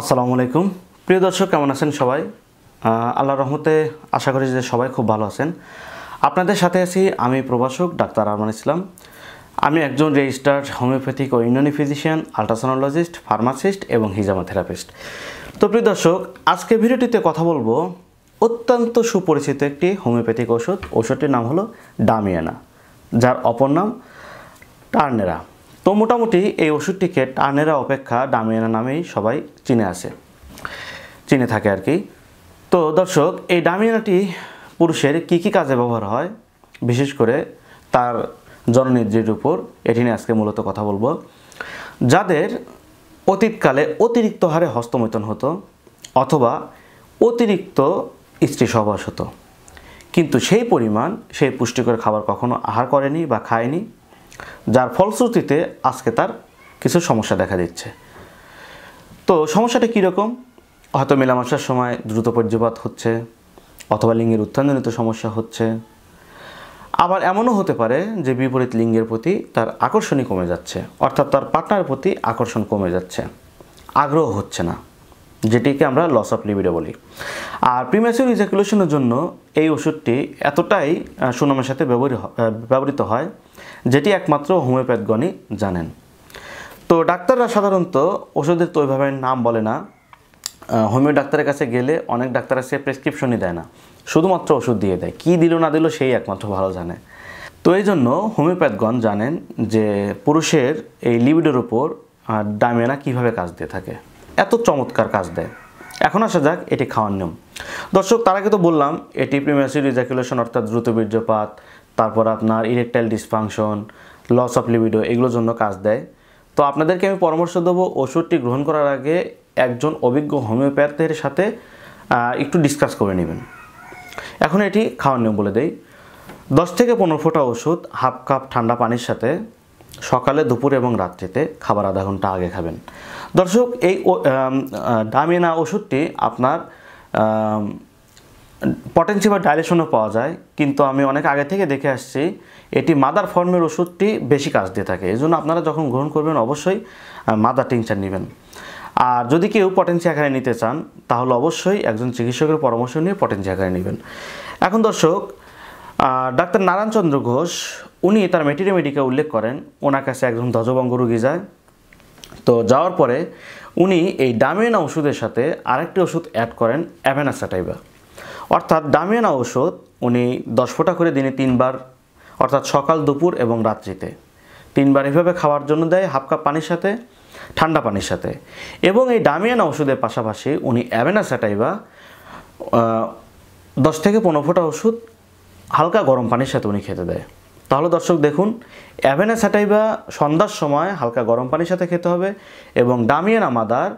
আসসালামু আলাইকুম প্রিয় দর্শক কেমন আছেন সবাই আল্লাহ রহমতে আশা করি যে সবাই খুব ভালো আছেন আপনাদের সাথে আছি আমি প্রভাষক ডাক্তার আরমান ইসলাম আমি একজন রেজিস্টার্ড হোমিওপ্যাথিক ও ইউনানি ফিজিশিয়ান আলট্রাসোনোলজিস্ট ফার্মাসিস্ট এবং হিজামোথেরাপিস্ট থেরাপিস্ট তো প্রিয় দর্শক আজকে ভিডিওটিতে কথা বলবো অত্যন্ত সুপরিচিত একটি হোমিওপ্যাথিক ওষুধ ওষুধটির নাম হলো ডামিয়ানা যার অপর নাম টার্নেরা তো মোটামুটি এই ওষুধটিকে টানেরা অপেক্ষা ডামিয়ানা নামেই সবাই চিনে আসে চিনে থাকে আর কি তো দর্শক এই ডামিয়ানাটি পুরুষের কি কি কাজে ব্যবহার হয় বিশেষ করে তার জননেত্রীর উপর এটি নিয়ে আজকে মূলত কথা বলবো যাদের অতীতকালে অতিরিক্ত হারে হস্তমৈতন হতো অথবা অতিরিক্ত স্ত্রী সহবাস হতো কিন্তু সেই পরিমাণ সেই পুষ্টিকর খাবার কখনো আহার করেনি বা খায়নি যার ফলশ্রুতিতে আজকে তার কিছু সমস্যা দেখা দিচ্ছে তো সমস্যাটা কীরকম হয়তো মেলামশার সময় দ্রুত পর্যপাত হচ্ছে অথবা লিঙ্গের উত্থানজনিত সমস্যা হচ্ছে আবার এমনও হতে পারে যে বিপরীত লিঙ্গের প্রতি তার আকর্ষণই কমে যাচ্ছে অর্থাৎ তার পার্টনার প্রতি আকর্ষণ কমে যাচ্ছে আগ্রহ হচ্ছে না যেটিকে আমরা লস অফ লিবিডো বলি আর প্রিমেসিউর ইজাকুলেশনের জন্য এই ওষুধটি এতটাই সুনামের সাথে ব্যবহৃত হয় যেটি একমাত্র হোমিওপ্যাথগণই জানেন তো ডাক্তাররা সাধারণত ওষুধের তো ওইভাবে নাম বলে না হোমিও ডাক্তারের কাছে গেলে অনেক ডাক্তার সে প্রেসক্রিপশনই দেয় না শুধুমাত্র ওষুধ দিয়ে দেয় কী দিল না দিল সেই একমাত্র ভালো জানে তো এই জন্য হোমিওপ্যাথগণ জানেন যে পুরুষের এই লিবিডের উপর ডামেনা কিভাবে কাজ দিয়ে থাকে এত চমৎকার কাজ দেয় এখন আসা যাক এটি খাওয়ার নিয়ম দর্শক তার আগে তো বললাম এটি প্রিমিয়াসি রিজাকুলেশন অর্থাৎ দ্রুত বীর্যপাত তারপর আপনার erectile dysfunction loss of libido এগুলোর জন্য কাজ দেয় তো আপনাদেরকে আমি পরামর্শ দেবো ওষুধটি গ্রহণ করার আগে একজন অভিজ্ঞ হোমিওপ্যাথের সাথে একটু ডিসকাস করে নেবেন এখন এটি খাওয়ার নিয়ম বলে দেই দশ থেকে পনেরো ফোঁটা ওষুধ হাফ কাপ ঠান্ডা পানির সাথে সকালে দুপুরে এবং রাত্রিতে খাবার আধা ঘন্টা আগে খাবেন দর্শক এই ডামিনা ওষুধটি আপনার পটেন্সি বা ডাইলেশনও পাওয়া যায় কিন্তু আমি অনেক আগে থেকে দেখে আসছি এটি মাদার ফর্মের ওষুধটি বেশি কাজ দিয়ে থাকে এই জন্য আপনারা যখন গ্রহণ করবেন অবশ্যই মাদার টিংচার নেবেন আর যদি কেউ পটেন্সি আকারে নিতে চান তাহলে অবশ্যই একজন চিকিৎসকের পরামর্শ নিয়ে পটেন্সি আকারে নেবেন এখন দর্শক ডাক্তার নারায়ণচন্দ্র ঘোষ উনি তার মেটিরেমেডিকে উল্লেখ করেন ওনার কাছে একজন ধ্বজবঙ্গ রুগী যায় তো যাওয়ার পরে উনি এই ডামেনা ওষুধের সাথে আরেকটি ওষুধ অ্যাড করেন অ্যাভেনাসাটাইবা অর্থাৎ দামিয়ানা ঔষধ উনি দশ ফোঁটা করে দিনে তিনবার অর্থাৎ সকাল দুপুর এবং রাত্রিতে তিনবার এভাবে খাওয়ার জন্য দেয় হাফ কাপ পানির সাথে ঠান্ডা পানির সাথে এবং এই ডামিয়ানা ওষুধের পাশাপাশি উনি অ্যাভেনা স্যাটাইভা দশ থেকে পনেরো ফোঁটা ওষুধ হালকা গরম পানির সাথে উনি খেতে দেয় তাহলে দর্শক দেখুন অ্যাভেনা স্যাটাইভা সন্ধ্যার সময় হালকা গরম পানির সাথে খেতে হবে এবং ডামিয়ানা মাদার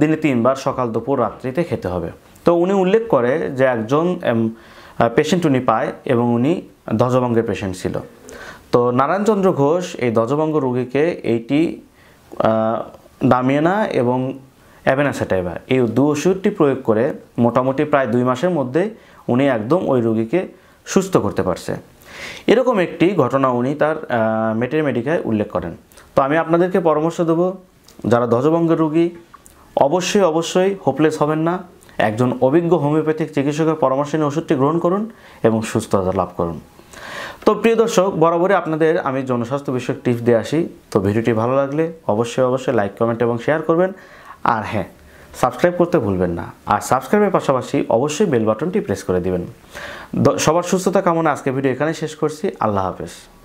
দিনে তিনবার সকাল দুপুর রাত্রিতে খেতে হবে তো উনি উল্লেখ করে যে একজন পেশেন্ট উনি পায় এবং উনি ধ্বজভঙ্গের পেশেন্ট ছিল তো নারায়ণচন্দ্র ঘোষ এই ধ্বজভঙ্গ রোগীকে এইটি দামিয়ানা এবং অ্যাভেনাসাটাইভা এই দু ওষুধটি প্রয়োগ করে মোটামুটি প্রায় দুই মাসের মধ্যে উনি একদম ওই রোগীকে সুস্থ করতে পারছে এরকম একটি ঘটনা উনি তার মেটের মেডিকায় উল্লেখ করেন তো আমি আপনাদেরকে পরামর্শ দেবো যারা ধ্বজভঙ্গের রুগী অবশ্যই অবশ্যই হোপলেস হবেন না একজন অভিজ্ঞ হোমিওপ্যাথিক চিকিৎসকের পরামর্শ নিয়ে ওষুধটি গ্রহণ করুন এবং সুস্থতা লাভ করুন তো প্রিয় দর্শক বরাবরই আপনাদের আমি জনস্বাস্থ্য বিষয়ক টিপস দিয়ে আসি তো ভিডিওটি ভালো লাগলে অবশ্যই অবশ্যই লাইক কমেন্ট এবং শেয়ার করবেন আর হ্যাঁ সাবস্ক্রাইব করতে ভুলবেন না আর সাবস্ক্রাইবের পাশাপাশি অবশ্যই বেল বাটনটি প্রেস করে দেবেন সবার সুস্থতা কামনা আজকে ভিডিও এখানে শেষ করছি আল্লাহ হাফেজ